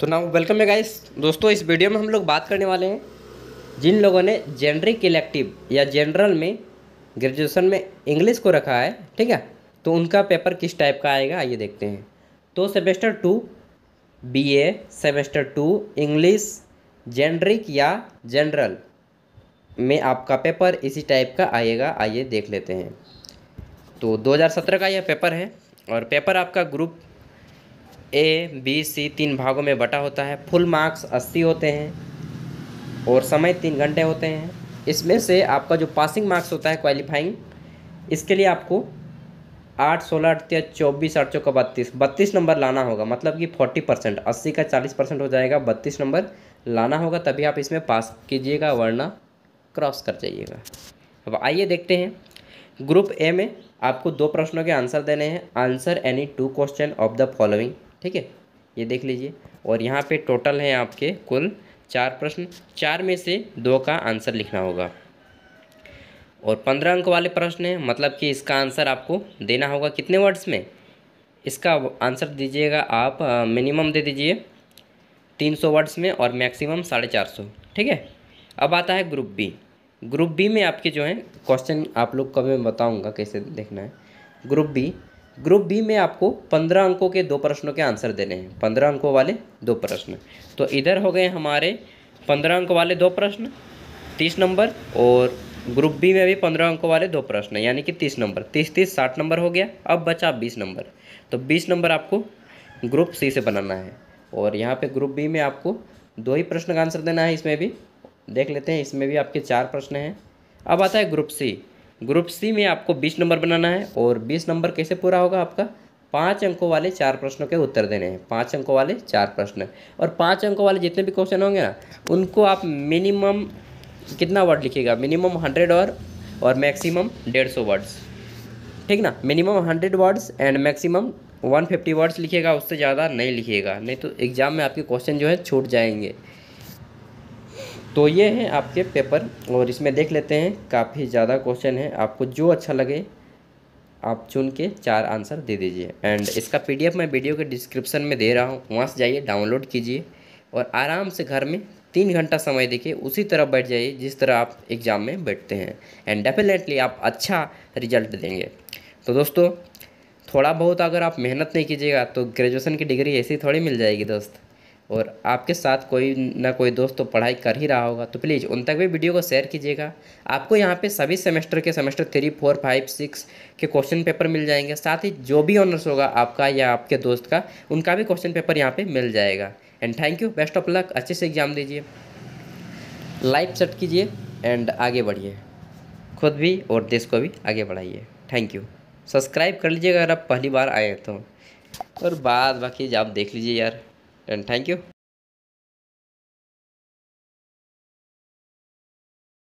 तो now welcome है guys दोस्तों इस वीडियो में हम लोग बात करने वाले हैं जिन लोगों ने जेनरिक इलेक्टिव या जनरल में ग्रेजुएशन में इंग्लिश को रखा है ठीक है तो उनका पेपर किस टाइप का आएगा आइए देखते हैं तो semester two A semester two English generic या जनरल में आपका पेपर इसी टाइप का आएगा आइए देख लेते हैं तो 2017 का यह पेपर है और पेपर आपका ग्रुप ए बी सी तीन भागों में बटा होता है फुल मार्क्स अस्सी होते हैं और समय तीन घंटे होते हैं इसमें से आपका जो पासिंग मार्क्स होता है क्वालिफाइंग इसके लिए आपको आठ सोलह अठतिया चौबीस आठ चौका बत्तीस बत्तीस नंबर लाना होगा मतलब कि फोर्टी परसेंट अस्सी का चालीस परसेंट हो जाएगा बत्तीस नंबर लाना होगा तभी आप इसमें पास कीजिएगा वरना क्रॉस कर जाइएगा अब आइए देखते हैं ग्रुप ए में आपको दो प्रश्नों के आंसर देने हैं answer any two question of the following ठीक है ये देख लीजिए और यहाँ पे टोटल है आपके कुल चार प्रश्न चार में से दो का आंसर लिखना होगा और पंद्रह अंक वाले प्रश्न हैं मतलब कि इसका आंसर आपको देना होगा कितने वर्ड्स में इसका आंसर दीजिएगा आप मिनिमम दे दीजिए तीन सौ वर्ड्स में और मैक्सिमम साढ़े चार सौ ठीक है अब आता है ग्रुप बी ग्रुप बी में आपके जो है क्वेश्चन आप लोग को मैं बताऊँगा कैसे देखना है ग्रुप बी ग्रुप बी में आपको पंद्रह अंकों के दो प्रश्नों के आंसर देने हैं पंद्रह अंकों वाले दो प्रश्न तो इधर हो गए हमारे पंद्रह अंक वाले दो प्रश्न तीस नंबर और ग्रुप बी में भी पंद्रह अंकों वाले दो प्रश्न यानी कि तीस नंबर तीस तीस साठ नंबर हो गया अब बचा बीस नंबर तो बीस नंबर आपको ग्रुप सी से बनाना है और यहाँ पे ग्रुप बी में आपको दो ही प्रश्न का आंसर देना है इसमें भी देख लेते हैं इसमें भी आपके चार प्रश्न हैं अब आता है ग्रुप सी ग्रुप सी में आपको बीस नंबर बनाना है और बीस नंबर कैसे पूरा होगा आपका पाँच अंकों वाले चार प्रश्नों के उत्तर देने हैं पाँच अंकों वाले चार प्रश्न और पाँच अंकों वाले जितने भी क्वेश्चन होंगे ना उनको आप मिनिमम कितना वर्ड लिखिएगा मिनिमम हंड्रेड और और मैक्सिमम डेढ़ सौ वर्ड्स ठीक ना minimum hundred words and maximum one fifty words लिखिएगा उससे ज़्यादा नहीं लिखिएगा नहीं तो एग्ज़ाम में आपके क्वेश्चन जो है छूट जाएंगे तो ये हैं आपके पेपर और इसमें देख लेते हैं काफ़ी ज़्यादा क्वेश्चन है आपको जो अच्छा लगे आप चुन के चार आंसर दे दीजिए एंड इसका पीडीएफ मैं वीडियो के डिस्क्रिप्शन में दे रहा हूँ वहाँ से जाइए डाउनलोड कीजिए और आराम से घर में तीन घंटा समय देखिए उसी तरह बैठ जाइए जिस तरह आप एग्ज़ाम में बैठते हैं एंड डेफिनेटली आप अच्छा रिजल्ट देंगे तो दोस्तों थोड़ा बहुत अगर आप मेहनत नहीं कीजिएगा तो ग्रेजुएशन की डिग्री ऐसी थोड़ी मिल जाएगी दोस्त और आपके साथ कोई ना कोई दोस्त तो पढ़ाई कर ही रहा होगा तो प्लीज़ उन तक भी वीडियो को शेयर कीजिएगा आपको यहाँ पे सभी सेमेस्टर के semester three four five six के क्वेश्चन पेपर मिल जाएंगे साथ ही जो भी ऑनर्स होगा आपका या आपके दोस्त का उनका भी क्वेश्चन पेपर यहाँ पर मिल जाएगा and thank you best of luck अच्छे से एग्ज़ाम दीजिए लाइफ सेट कीजिए एंड आगे बढ़िए खुद भी और देश को भी आगे बढ़ाइए थैंक यू सब्सक्राइब कर लीजिएगा अगर आप पहली बार आए तो और बाद बाकी आप देख लीजिए यार and thank you